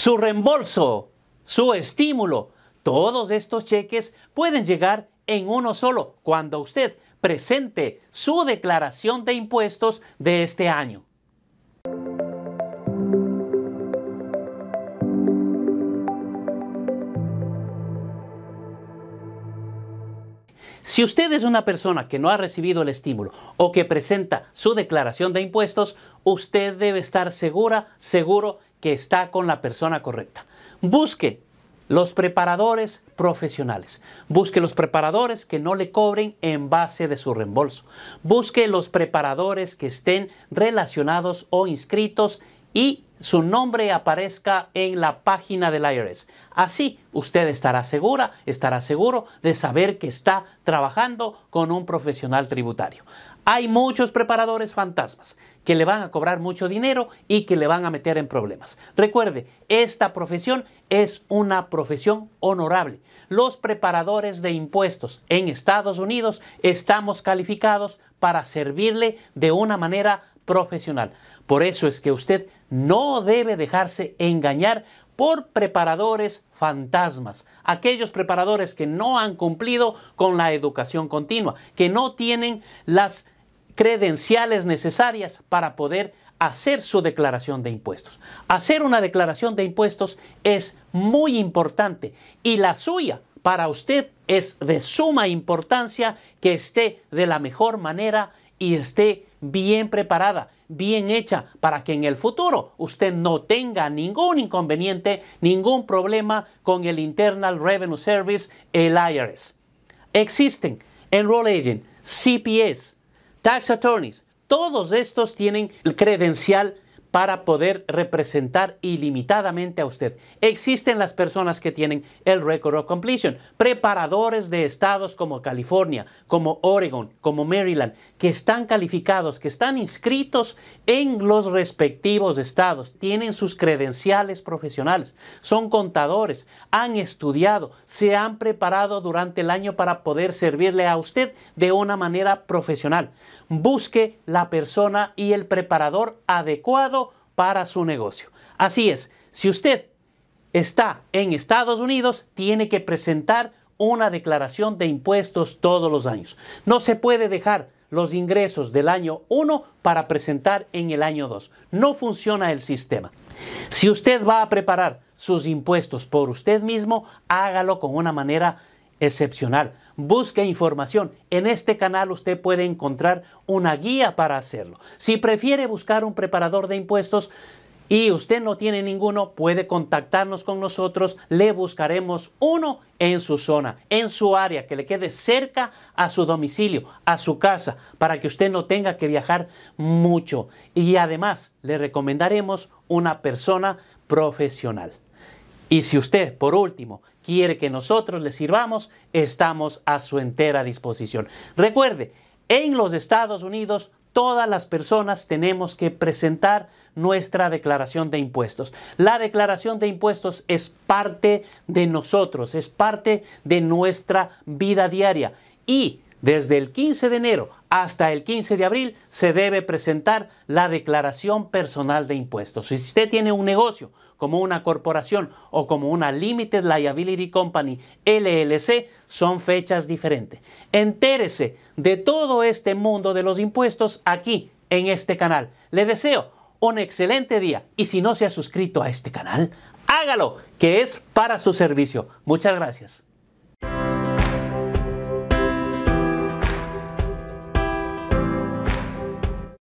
su reembolso, su estímulo. Todos estos cheques pueden llegar en uno solo cuando usted presente su declaración de impuestos de este año. Si usted es una persona que no ha recibido el estímulo o que presenta su declaración de impuestos, usted debe estar segura, seguro que está con la persona correcta. Busque los preparadores profesionales. Busque los preparadores que no le cobren en base de su reembolso. Busque los preparadores que estén relacionados o inscritos y su nombre aparezca en la página del IRS. Así usted estará segura, estará seguro de saber que está trabajando con un profesional tributario. Hay muchos preparadores fantasmas que le van a cobrar mucho dinero y que le van a meter en problemas. Recuerde, esta profesión es una profesión honorable. Los preparadores de impuestos en Estados Unidos estamos calificados para servirle de una manera profesional. Por eso es que usted no debe dejarse engañar por preparadores fantasmas, aquellos preparadores que no han cumplido con la educación continua, que no tienen las credenciales necesarias para poder hacer su declaración de impuestos. Hacer una declaración de impuestos es muy importante y la suya para usted es de suma importancia que esté de la mejor manera y esté bien preparada, bien hecha, para que en el futuro usted no tenga ningún inconveniente, ningún problema con el Internal Revenue Service, el IRS. Existen Enroll Agent, CPS, Tax Attorneys, todos estos tienen el credencial para poder representar ilimitadamente a usted. Existen las personas que tienen el Record of Completion, preparadores de estados como California, como Oregon, como Maryland, que están calificados, que están inscritos en los respectivos estados, tienen sus credenciales profesionales, son contadores, han estudiado, se han preparado durante el año para poder servirle a usted de una manera profesional. Busque la persona y el preparador adecuado para su negocio. Así es, si usted está en Estados Unidos, tiene que presentar una declaración de impuestos todos los años. No se puede dejar los ingresos del año 1 para presentar en el año 2. No funciona el sistema. Si usted va a preparar sus impuestos por usted mismo, hágalo con una manera excepcional. Busque información. En este canal usted puede encontrar una guía para hacerlo. Si prefiere buscar un preparador de impuestos, y usted no tiene ninguno, puede contactarnos con nosotros. Le buscaremos uno en su zona, en su área, que le quede cerca a su domicilio, a su casa, para que usted no tenga que viajar mucho. Y además, le recomendaremos una persona profesional. Y si usted, por último, quiere que nosotros le sirvamos, estamos a su entera disposición. Recuerde, en los Estados Unidos todas las personas tenemos que presentar nuestra declaración de impuestos. La declaración de impuestos es parte de nosotros, es parte de nuestra vida diaria. Y desde el 15 de enero hasta el 15 de abril se debe presentar la declaración personal de impuestos. Si usted tiene un negocio como una corporación o como una Limited Liability Company LLC, son fechas diferentes. Entérese de todo este mundo de los impuestos aquí en este canal. Le deseo un excelente día y si no se ha suscrito a este canal, hágalo, que es para su servicio. Muchas gracias.